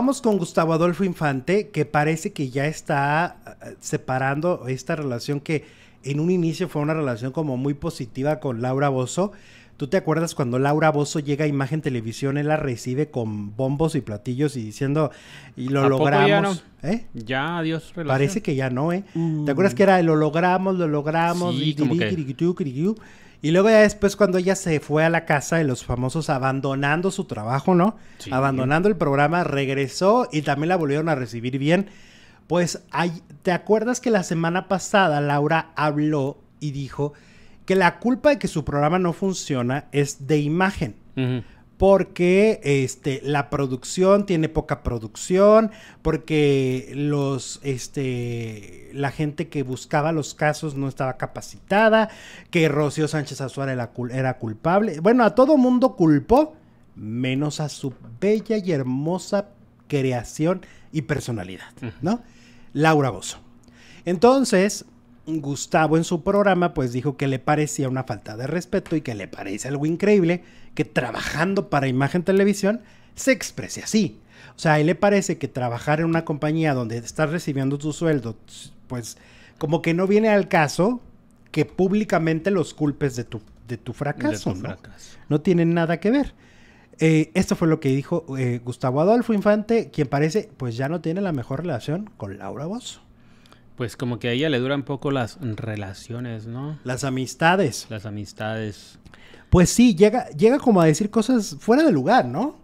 Vamos con Gustavo Adolfo Infante, que parece que ya está eh, separando esta relación que en un inicio fue una relación como muy positiva con Laura Bozo. ¿Tú te acuerdas cuando Laura Bozo llega a Imagen Televisión, él la recibe con bombos y platillos y diciendo, y lo logramos? ¿Eh? ya, adiós. Relación. Parece que ya no, ¿eh? ¿Te mm. acuerdas que era, lo logramos, lo logramos? y, como y, y luego ya después cuando ella se fue a la casa de los famosos abandonando su trabajo, ¿no? Abandonando el programa, regresó y también la volvieron a recibir bien. Pues ¿te acuerdas que la semana pasada Laura habló y dijo que la culpa de que su programa no funciona es de imagen? porque este, la producción tiene poca producción, porque los, este, la gente que buscaba los casos no estaba capacitada, que Rocío Sánchez Azuara era, era culpable. Bueno, a todo mundo culpó, menos a su bella y hermosa creación y personalidad, ¿no? Laura Bozo. Entonces, Gustavo en su programa pues dijo que le parecía una falta de respeto y que le parece algo increíble que trabajando para Imagen Televisión se exprese así. O sea, a él le parece que trabajar en una compañía donde estás recibiendo tu sueldo, pues como que no viene al caso que públicamente los culpes de tu, de tu fracaso, ¿no? tienen nada que ver. Eh, esto fue lo que dijo eh, Gustavo Adolfo Infante, quien parece pues ya no tiene la mejor relación con Laura Bozo. Pues como que a ella le duran poco las relaciones, ¿no? Las amistades. Las amistades. Pues sí, llega, llega como a decir cosas fuera de lugar, ¿no?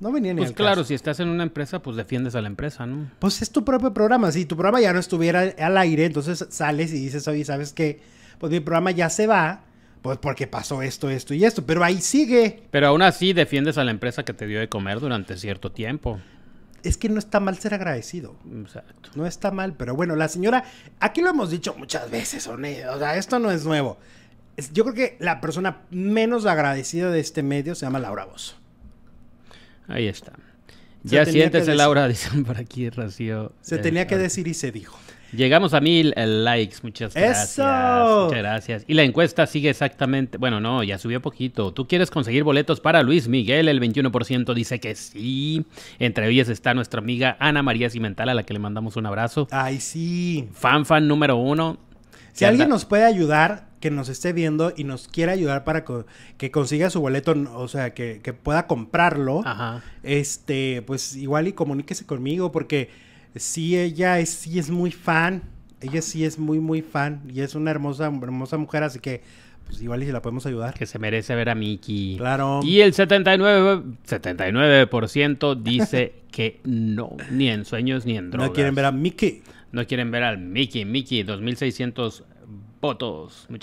No venía ni Pues claro, si estás en una empresa, pues defiendes a la empresa, ¿no? Pues es tu propio programa. Si tu programa ya no estuviera al aire, entonces sales y dices, oye, ¿sabes qué? Pues mi programa ya se va, pues porque pasó esto, esto y esto. Pero ahí sigue. Pero aún así defiendes a la empresa que te dio de comer durante cierto tiempo es que no está mal ser agradecido. Exacto. No está mal, pero bueno, la señora, aquí lo hemos dicho muchas veces, o sea, esto no es nuevo. Yo creo que la persona menos agradecida de este medio se llama Laura Bozo. Ahí está. ya siéntese, Laura, dicen por aquí, Rocío. Se tenía que decir y se dijo. Llegamos a mil eh, likes, muchas gracias. Eso. Muchas gracias. Y la encuesta sigue exactamente, bueno, no, ya subió poquito. ¿Tú quieres conseguir boletos para Luis Miguel? El 21% dice que sí. Entre ellas está nuestra amiga Ana María Cimental, a la que le mandamos un abrazo. Ay, sí. Fan fan número uno. Si alguien nos puede ayudar, que nos esté viendo y nos quiera ayudar para que consiga su boleto, o sea, que, pueda comprarlo, este, pues igual y comuníquese conmigo, porque Sí, ella es, sí es muy fan. Ella sí es muy, muy fan. Y es una hermosa, hermosa mujer, así que pues igual y si la podemos ayudar. Que se merece ver a Mickey. Claro. Y el 79%, 79 dice que no, ni en sueños ni en drogas. No quieren ver a Mickey. No quieren ver al Mickey. Mickey, 2600 votos.